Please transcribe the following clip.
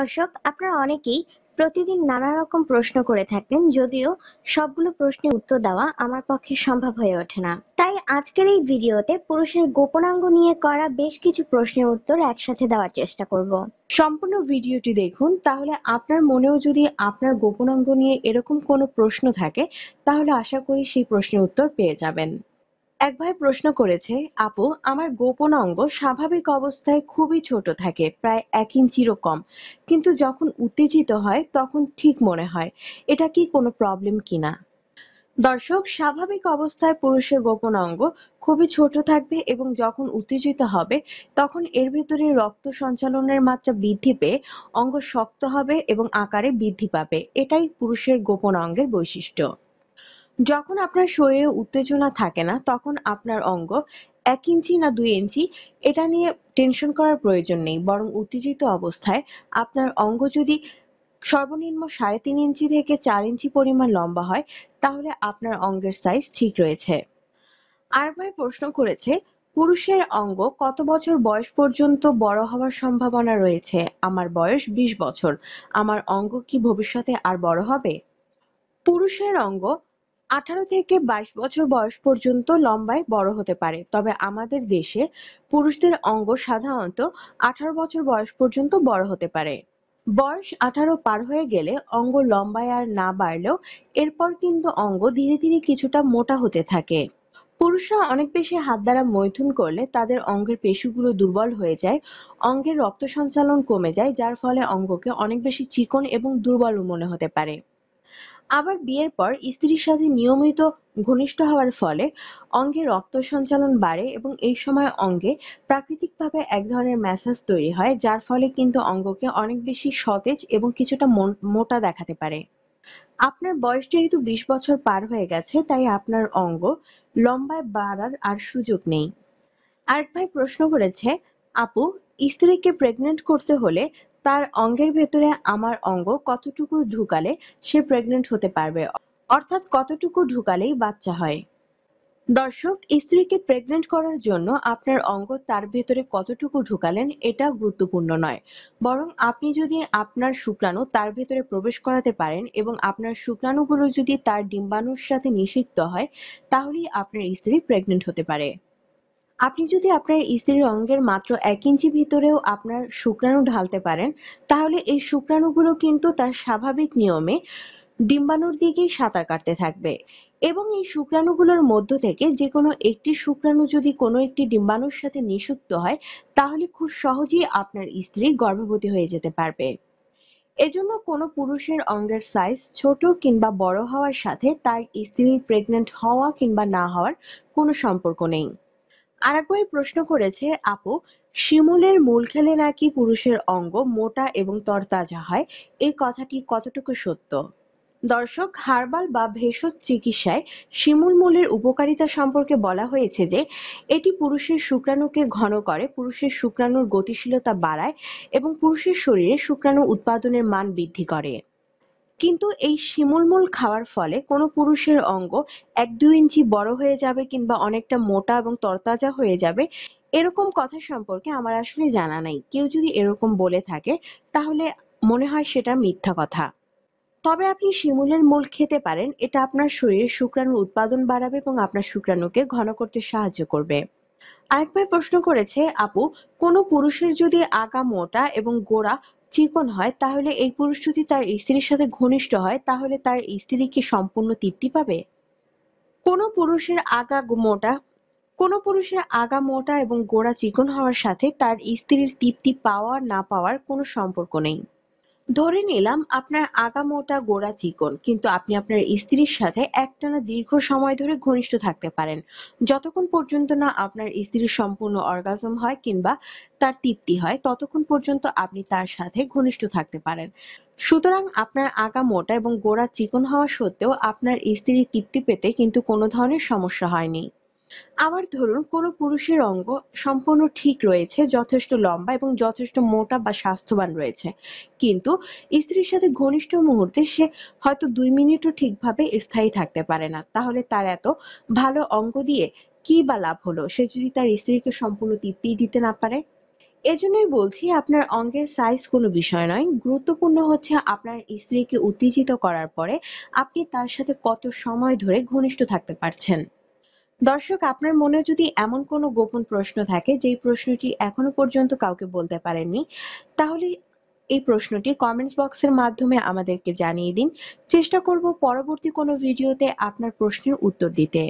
দর্শক আপনারা অনেকেই প্রতিদিন নানা রকম প্রশ্ন করে থাকেন যদিও সবগুলো প্রশ্নের উত্তর দেওয়া আমার পক্ষে সম্ভব হয়ে ওঠে না তাই আজকের এই ভিডিওতে পুরুষের গোপনাঙ্গ নিয়ে করা বেশ কিছু প্রশ্নের উত্তর একসাথে দেওয়ার চেষ্টা করব সম্পূর্ণ ভিডিওটি দেখুন তাহলে আপনার মনেও যদি আপনার গোপনাঙ্গ নিয়ে এরকম কোনো প্রশ্ন থাকে তাহলে আশা করি সেই প্রশ্নের উত্তর পেয়ে যাবেন এক ভাই প্রশ্ন করেছে আপু আমার গোপন অঙ্গ স্বাভাবিক অবস্থায় খুবই ছোট থাকে প্রায় এক ইঞ্চিরও কম কিন্তু যখন উত্তেজিত হয় তখন ঠিক মনে হয় এটা কি কোনো প্রবলেম কিনা দর্শক স্বাভাবিক অবস্থায় পুরুষের গোপন অঙ্গ খুবই ছোট থাকবে এবং যখন উত্তেজিত হবে তখন এর ভেতরে রক্ত সঞ্চালনের মাত্রা বৃদ্ধি পেয়ে অঙ্গ শক্ত হবে এবং আকারে বৃদ্ধি পাবে এটাই পুরুষের গোপন অঙ্গের বৈশিষ্ট্য যখন আপনার শরীরে উত্তেজনা থাকে না তখন আপনার অঙ্গ এক ইঞ্চি না দুই ইঞ্চি এটা নিয়ে টেনশন করার প্রয়োজন নেই বরং উত্তেজিত অবস্থায় আপনার অঙ্গ যদি সর্বনিম্ন সাড়ে তিন ইঞ্চি থেকে চার ইঞ্চি পরিমাণ লম্বা হয় তাহলে আপনার অঙ্গের সাইজ ঠিক রয়েছে আর ভাই প্রশ্ন করেছে পুরুষের অঙ্গ কত বছর বয়স পর্যন্ত বড় হওয়ার সম্ভাবনা রয়েছে আমার বয়স বিশ বছর আমার অঙ্গ কি ভবিষ্যতে আর বড় হবে পুরুষের অঙ্গ আঠারো থেকে বাইশ বছর বয়স পর্যন্ত লম্বায় বড় হতে পারে তবে আমাদের দেশে পুরুষদের অঙ্গ সাধারণত আঠারো বছর বয়স পর্যন্ত বড় হতে পারে বয়স আঠারো পার হয়ে গেলে অঙ্গ লম্বায় আর না বাড়লেও এরপর কিন্তু অঙ্গ ধীরে ধীরে কিছুটা মোটা হতে থাকে পুরুষরা অনেক বেশি হাত দ্বারা মৈথুন করলে তাদের অঙ্গের পেশিগুলো দুর্বল হয়ে যায় অঙ্গের রক্ত সঞ্চালন কমে যায় যার ফলে অঙ্গকে অনেক বেশি চিকন এবং দুর্বল মনে হতে পারে আবার বিয়ের পর স্ত্রীর সাথে নিয়মিত ঘনিষ্ঠ হওয়ার ফলে অঙ্গে রক্ত সঞ্চালন বাড়ে এবং এই সময় অঙ্গে প্রাকৃতিকভাবে এক ধরনের ম্যাসাজ তৈরি হয় যার ফলে কিন্তু অঙ্গকে অনেক বেশি সতেজ এবং কিছুটা মোটা দেখাতে পারে আপনার বয়স যেহেতু বিশ বছর পার হয়ে গেছে তাই আপনার অঙ্গ লম্বায় বাড়ার আর সুযোগ নেই আরেক ভাই প্রশ্ন করেছে আপু স্ত্রীকে প্রেগনেন্ট করতে হলে তার অঙ্গের ভেতরে আমার অঙ্গ কতটুকু ঢুকালে সে প্রেগনেন্ট হতে পারবে অর্থাৎ কতটুকু ঢুকালেই বাচ্চা হয় দর্শক স্ত্রীকে প্রেগনেন্ট করার জন্য আপনার অঙ্গ তার ভেতরে কতটুকু ঢুকালেন এটা গুরুত্বপূর্ণ নয় বরং আপনি যদি আপনার শুক্রাণু তার ভেতরে প্রবেশ করাতে পারেন এবং আপনার শুক্রাণুগুলো যদি তার ডিম্বাণুর সাথে নিষিক্ত হয় তাহলেই আপনার স্ত্রী প্রেগনেন্ট হতে পারে আপনি যদি আপনার স্ত্রীর অঙ্গের মাত্র এক ইঞ্চি ভিতরেও আপনার শুক্রাণু ঢালতে পারেন তাহলে এই শুক্রাণুগুলো কিন্তু তার স্বাভাবিক নিয়মে ডিম্বাণুর দিকেই সাঁতার কাটতে থাকবে এবং এই শুক্রাণুগুলোর মধ্য থেকে যে কোনো একটি শুক্রাণু যদি কোনো একটি ডিম্বাণুর সাথে নিষুক্ত হয় তাহলে খুব সহজেই আপনার স্ত্রী গর্ভবতী হয়ে যেতে পারবে এজন্য কোনো পুরুষের অঙ্গের সাইজ ছোট কিংবা বড় হওয়ার সাথে তার স্ত্রীর প্রেগনেন্ট হওয়া কিংবা না হওয়ার কোনো সম্পর্ক নেই আরাকুয়াই প্রশ্ন করেছে আপু শিমুলের মূল খেলে নাকি পুরুষের অঙ্গ মোটা এবং তরতাজা হয় এই কথাটি কতটুকু সত্য দর্শক হার্বাল বা ভেষজ চিকিৎসায় শিমুল মূলের উপকারিতা সম্পর্কে বলা হয়েছে যে এটি পুরুষের শুক্রাণুকে ঘন করে পুরুষের শুক্রাণুর গতিশীলতা বাড়ায় এবং পুরুষের শরীরে শুক্রাণু উৎপাদনের মান বৃদ্ধি করে কিন্তু এই শিমুলমুল খাওয়ার ফলে কোনো পুরুষের অঙ্গ এক দুই ইঞ্চি বড় হয়ে যাবে কিংবা অনেকটা মোটা এবং তরতাজা হয়ে যাবে এরকম কথা সম্পর্কে আমার আসলে জানা নাই কেউ যদি এরকম বলে থাকে তাহলে মনে হয় সেটা মিথ্যা কথা তবে আপনি শিমুলের মূল খেতে পারেন এটা আপনার শরীরে শুক্রাণু উৎপাদন বাড়াবে এবং আপনার শুক্রাণুকে ঘন করতে সাহায্য করবে আরেকবার প্রশ্ন করেছে আপু কোনো পুরুষের যদি আগা মোটা এবং গোড়া চিকন হয় তাহলে এই পুরুষ যদি তার স্ত্রীর সাথে ঘনিষ্ঠ হয় তাহলে তার স্ত্রী কি সম্পূর্ণ তৃপ্তি পাবে কোন পুরুষের আগা মোটা কোনো পুরুষের আগা মোটা এবং গোড়া চিকন হওয়ার সাথে তার স্ত্রীর তৃপ্তি পাওয়া না পাওয়ার কোনো সম্পর্ক নেই ধরে নিলাম আপনার আগামোটা গোড়া চিকন কিন্তু আপনি আপনার স্ত্রীর সাথে একটানা দীর্ঘ সময় ধরে ঘনিষ্ঠ থাকতে পারেন যতক্ষণ পর্যন্ত না আপনার স্ত্রীর সম্পূর্ণ অর্গাজম হয় কিংবা তার তৃপ্তি হয় ততক্ষণ পর্যন্ত আপনি তার সাথে ঘনিষ্ঠ থাকতে পারেন সুতরাং আপনার আগা মোটা এবং গোড়া চিকন হওয়া সত্ত্বেও আপনার স্ত্রীর তৃপ্তি পেতে কিন্তু কোনো ধরনের সমস্যা হয়নি আবার ধরুন কোন পুরুষের অঙ্গ সম্পূর্ণ ঠিক রয়েছে যথেষ্ট লম্বা এবং যথেষ্ট মোটা বা স্বাস্থ্যবান রয়েছে কিন্তু স্ত্রীর সাথে ঘনিষ্ঠ মুহূর্তে সে হয়তো দুই মিনিটও ঠিকভাবে স্থায়ী থাকতে পারে না তাহলে তার এত ভালো অঙ্গ দিয়ে কি বা লাভ হলো সে যদি তার স্ত্রীকে সম্পূর্ণ তৃপ্তি দিতে না পারে এজন্যই বলছি আপনার অঙ্গের সাইজ কোনো বিষয় নয় গুরুত্বপূর্ণ হচ্ছে আপনার স্ত্রীকে উত্তেজিত করার পরে আপনি তার সাথে কত সময় ধরে ঘনিষ্ঠ থাকতে পারছেন দর্শক আপনার মনে যদি এমন কোনো গোপন প্রশ্ন থাকে যেই প্রশ্নটি এখনো পর্যন্ত কাউকে বলতে পারেননি তাহলে এই প্রশ্নটি কমেন্টস বক্সের মাধ্যমে আমাদেরকে জানিয়ে দিন চেষ্টা করব পরবর্তী কোনো ভিডিওতে আপনার প্রশ্নের উত্তর দিতে